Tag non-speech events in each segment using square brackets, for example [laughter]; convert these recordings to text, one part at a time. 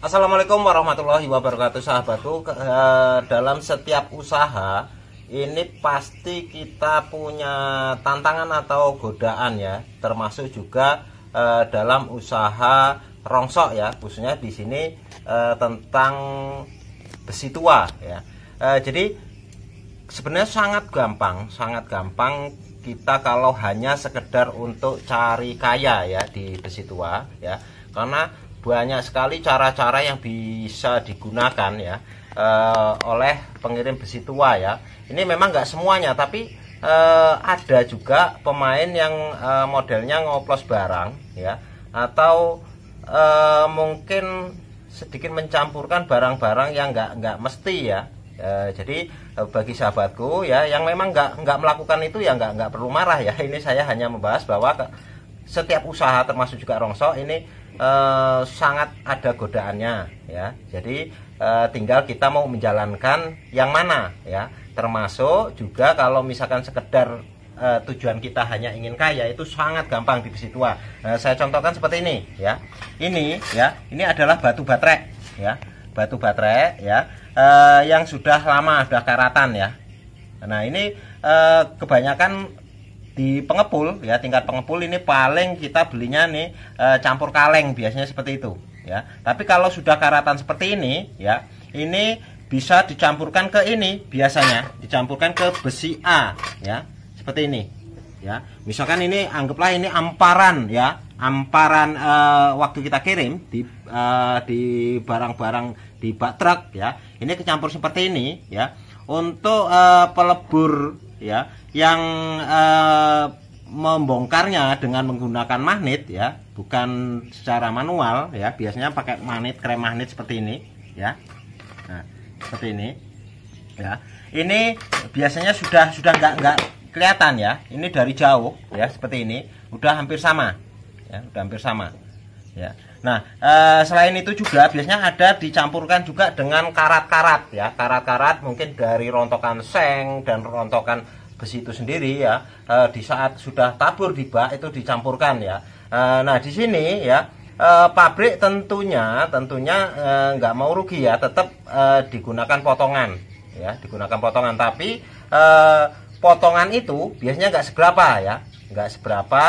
Assalamualaikum warahmatullahi wabarakatuh sahabatku eh, dalam setiap usaha ini pasti kita punya tantangan atau godaan ya termasuk juga eh, dalam usaha rongsok ya khususnya di sini eh, tentang besi tua ya jadi sebenarnya sangat gampang sangat gampang kita kalau hanya sekedar untuk cari kaya ya di besi tua ya karena banyak sekali cara-cara yang bisa digunakan ya eh, oleh pengirim besi tua ya ini memang nggak semuanya tapi eh, ada juga pemain yang eh, modelnya ngoplos barang ya atau mungkin sedikit mencampurkan barang-barang yang nggak nggak mesti ya e, jadi e, bagi sahabatku ya yang memang nggak nggak melakukan itu ya nggak nggak perlu marah ya [laughs] ini saya hanya membahas bahwa ke, setiap usaha termasuk juga rongsok ini Eh, sangat ada godaannya ya. Jadi eh, tinggal kita mau menjalankan yang mana ya. Termasuk juga kalau misalkan sekedar eh, tujuan kita hanya ingin kaya itu sangat gampang di situ nah, saya contohkan seperti ini ya. Ini ya, ini adalah batu baterai ya. Batu baterai ya yang sudah lama sudah karatan ya. Nah, ini kebanyakan di pengepul ya tingkat pengepul ini paling kita belinya nih e, campur kaleng biasanya seperti itu ya tapi kalau sudah karatan seperti ini ya ini bisa dicampurkan ke ini biasanya dicampurkan ke besi A ya seperti ini ya misalkan ini anggaplah ini amparan ya amparan e, waktu kita kirim di e, di barang-barang di bak truk ya ini kecampur seperti ini ya untuk e, pelebur ya yang uh, membongkarnya dengan menggunakan magnet ya bukan secara manual ya biasanya pakai magnet krem magnet seperti ini ya nah, seperti ini ya ini biasanya sudah sudah nggak nggak kelihatan ya ini dari jauh ya seperti ini udah hampir sama ya udah hampir sama ya nah e, selain itu juga biasanya ada dicampurkan juga dengan karat-karat ya karat-karat mungkin dari rontokan seng dan rontokan besi itu sendiri ya e, di saat sudah tabur di bak itu dicampurkan ya e, nah di sini ya e, pabrik tentunya tentunya nggak mau rugi ya tetap digunakan potongan ya digunakan potongan tapi potongan itu biasanya nggak seberapa ya nggak seberapa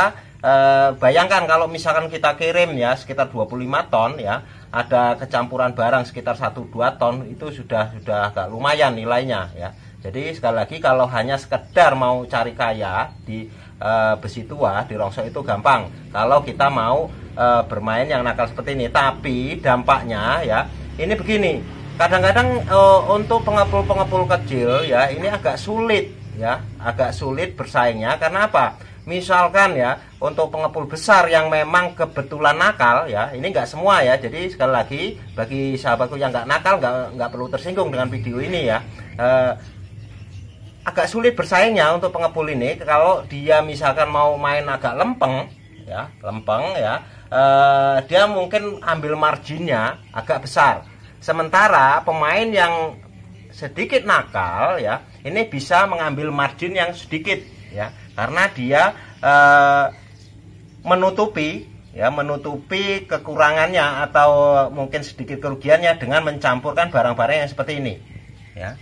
bayangkan kalau misalkan kita kirim ya sekitar 25 ton ya ada kecampuran barang sekitar 1-2 ton itu sudah sudah agak lumayan nilainya ya jadi sekali lagi kalau hanya sekedar mau cari kaya di e, besi tua di rongsok itu gampang. Kalau kita mau e, bermain yang nakal seperti ini, tapi dampaknya ya ini begini. Kadang-kadang e, untuk pengepul-pengepul kecil ya ini agak sulit ya, agak sulit bersaingnya karena apa? Misalkan ya untuk pengepul besar yang memang kebetulan nakal ya ini nggak semua ya jadi sekali lagi bagi sahabatku yang nggak nakal nggak nggak perlu tersinggung dengan video ini ya e, agak sulit bersaingnya untuk pengepul ini kalau dia misalkan mau main agak lempeng ya lempeng ya eh, dia mungkin ambil marginnya agak besar sementara pemain yang sedikit nakal ya ini bisa mengambil margin yang sedikit ya karena dia eh, menutupi ya menutupi kekurangannya atau mungkin sedikit kerugiannya dengan mencampurkan barang-barang yang seperti ini ya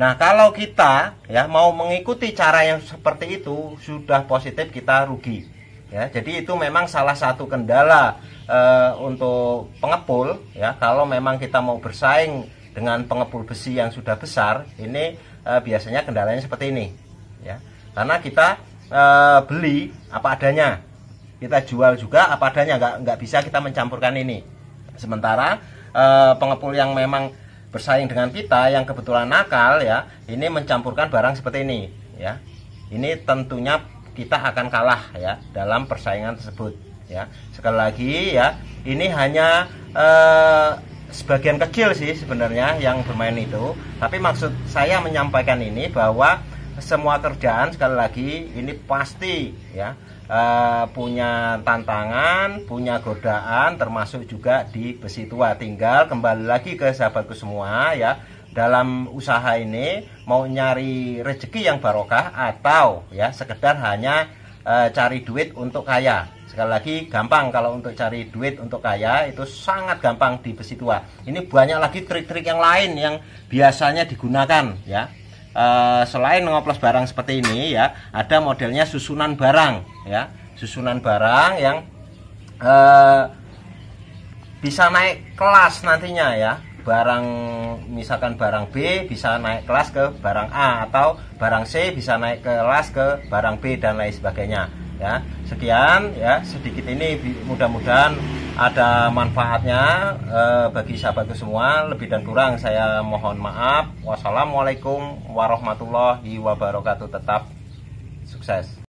Nah, kalau kita ya mau mengikuti cara yang seperti itu sudah positif kita rugi. Ya, jadi itu memang salah satu kendala e, untuk pengepul ya. Kalau memang kita mau bersaing dengan pengepul besi yang sudah besar, ini e, biasanya kendalanya seperti ini. Ya. Karena kita e, beli apa adanya. Kita jual juga apa adanya, nggak nggak bisa kita mencampurkan ini. Sementara e, pengepul yang memang bersaing dengan kita yang kebetulan nakal ya ini mencampurkan barang seperti ini ya ini tentunya kita akan kalah ya dalam persaingan tersebut ya sekali lagi ya ini hanya eh, sebagian kecil sih sebenarnya yang bermain itu tapi maksud saya menyampaikan ini bahwa semua kerjaan sekali lagi ini pasti ya uh, punya tantangan, punya godaan, termasuk juga di besi tua. Tinggal kembali lagi ke sahabatku semua ya, dalam usaha ini mau nyari rezeki yang barokah atau ya sekedar hanya e, cari duit untuk kaya. Sekali lagi gampang kalau untuk cari duit untuk kaya itu sangat gampang di besi tua. Ini banyak lagi trik-trik yang lain yang biasanya digunakan ya Eh, selain ngoplos barang seperti ini ya ada modelnya susunan barang ya susunan barang yang uh, bisa naik kelas nantinya ya barang misalkan barang B bisa naik kelas ke barang A atau barang C bisa naik kelas ke barang B dan lain sebagainya ya sekian ya sedikit ini mudah-mudahan ada manfaatnya eh, bagi sahabatku semua lebih dan kurang saya mohon maaf wassalamualaikum warahmatullahi wabarakatuh tetap sukses